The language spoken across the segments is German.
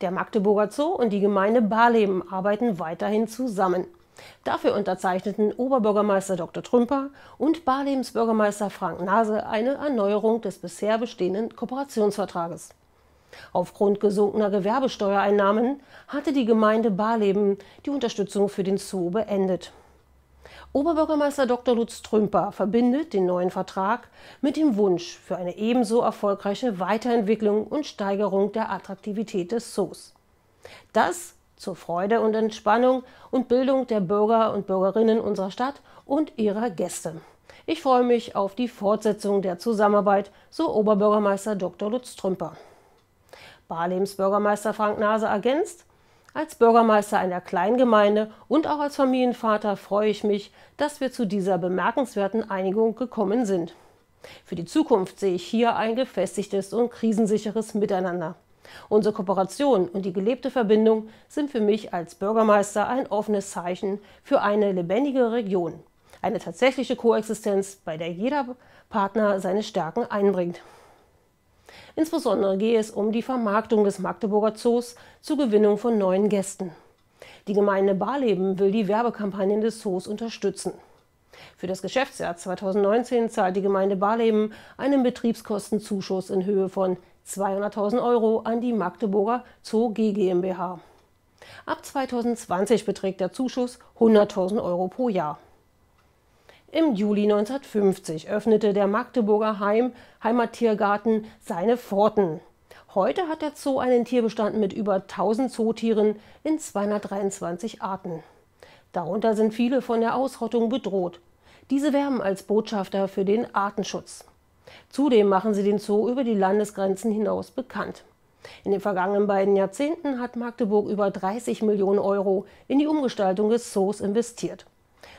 Der Magdeburger Zoo und die Gemeinde Barleben arbeiten weiterhin zusammen. Dafür unterzeichneten Oberbürgermeister Dr. Trümper und Barlebens Bürgermeister Frank Nase eine Erneuerung des bisher bestehenden Kooperationsvertrages. Aufgrund gesunkener Gewerbesteuereinnahmen hatte die Gemeinde Barleben die Unterstützung für den Zoo beendet. Oberbürgermeister Dr. Lutz Trümper verbindet den neuen Vertrag mit dem Wunsch für eine ebenso erfolgreiche Weiterentwicklung und Steigerung der Attraktivität des Zoos. Das zur Freude und Entspannung und Bildung der Bürger und Bürgerinnen unserer Stadt und ihrer Gäste. Ich freue mich auf die Fortsetzung der Zusammenarbeit, so Oberbürgermeister Dr. Lutz Trümper. Barlems Bürgermeister Frank Nase ergänzt, als Bürgermeister einer Kleingemeinde und auch als Familienvater freue ich mich, dass wir zu dieser bemerkenswerten Einigung gekommen sind. Für die Zukunft sehe ich hier ein gefestigtes und krisensicheres Miteinander. Unsere Kooperation und die gelebte Verbindung sind für mich als Bürgermeister ein offenes Zeichen für eine lebendige Region. Eine tatsächliche Koexistenz, bei der jeder Partner seine Stärken einbringt. Insbesondere gehe es um die Vermarktung des Magdeburger Zoos zur Gewinnung von neuen Gästen. Die Gemeinde Barleben will die Werbekampagnen des Zoos unterstützen. Für das Geschäftsjahr 2019 zahlt die Gemeinde Barleben einen Betriebskostenzuschuss in Höhe von 200.000 Euro an die Magdeburger Zoo G GmbH. Ab 2020 beträgt der Zuschuss 100.000 Euro pro Jahr. Im Juli 1950 öffnete der Magdeburger Heim Heimattiergarten seine Pforten. Heute hat der Zoo einen Tierbestand mit über 1000 Zootieren in 223 Arten. Darunter sind viele von der Ausrottung bedroht. Diese werben als Botschafter für den Artenschutz. Zudem machen sie den Zoo über die Landesgrenzen hinaus bekannt. In den vergangenen beiden Jahrzehnten hat Magdeburg über 30 Millionen Euro in die Umgestaltung des Zoos investiert.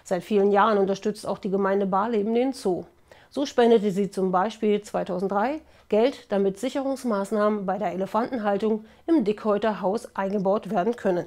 Seit vielen Jahren unterstützt auch die Gemeinde Barleben den Zoo. So spendete sie zum Beispiel 2003 Geld, damit Sicherungsmaßnahmen bei der Elefantenhaltung im Dickhäuter Haus eingebaut werden können.